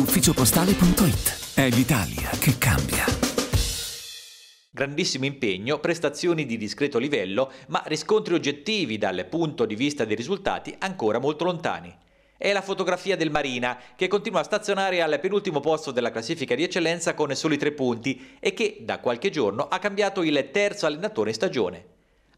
ufficiopostale.it. È l'Italia che cambia. Grandissimo impegno, prestazioni di discreto livello, ma riscontri oggettivi dal punto di vista dei risultati ancora molto lontani. È la fotografia del Marina, che continua a stazionare al penultimo posto della classifica di eccellenza con soli tre punti e che da qualche giorno ha cambiato il terzo allenatore in stagione.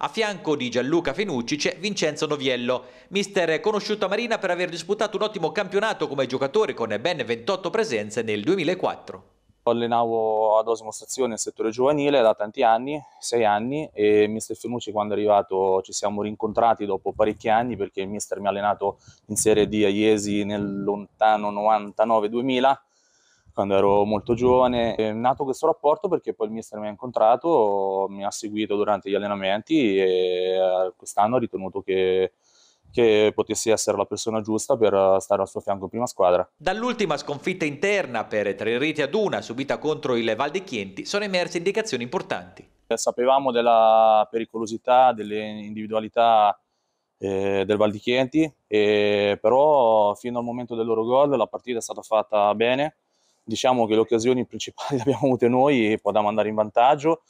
A fianco di Gianluca Fenucci c'è Vincenzo Noviello, mister conosciuto a Marina per aver disputato un ottimo campionato come giocatore con ben 28 presenze nel 2004. Allenavo ad Stazione nel settore giovanile da tanti anni, sei anni, e mister Fenucci quando è arrivato ci siamo rincontrati dopo parecchi anni perché il mister mi ha allenato in Serie D a Iesi nel lontano 99-2000 quando ero molto giovane. È nato questo rapporto perché poi il mister mi ha incontrato, mi ha seguito durante gli allenamenti e eh, quest'anno ha ritenuto che che potessi essere la persona giusta per stare al suo fianco in prima squadra. Dall'ultima sconfitta interna per tre reti ad una subita contro il Val di Chienti sono emerse indicazioni importanti. Eh, sapevamo della pericolosità, delle individualità eh, del Val di Chienti, e eh, però fino al momento del loro gol la partita è stata fatta bene diciamo che le occasioni principali le abbiamo avute noi e potevamo andare in vantaggio.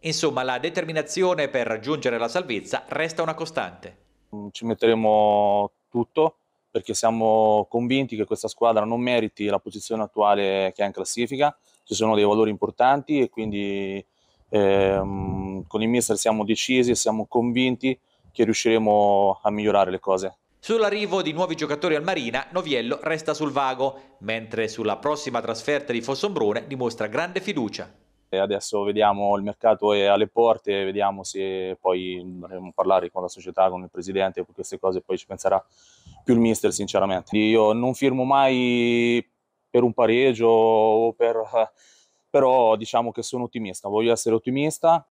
Insomma, la determinazione per raggiungere la salvezza resta una costante. Mm, ci metteremo tutto perché siamo convinti che questa squadra non meriti la posizione attuale che è in classifica, ci sono dei valori importanti e quindi ehm, con il mister siamo decisi e siamo convinti che riusciremo a migliorare le cose. Sull'arrivo di nuovi giocatori al Marina, Noviello resta sul vago, mentre sulla prossima trasferta di Fossombrone dimostra grande fiducia. E adesso vediamo il mercato è alle porte, vediamo se poi dovremo parlare con la società, con il presidente, con queste cose poi ci penserà più il mister sinceramente. Io non firmo mai per un pareggio o per eh, però diciamo che sono ottimista, voglio essere ottimista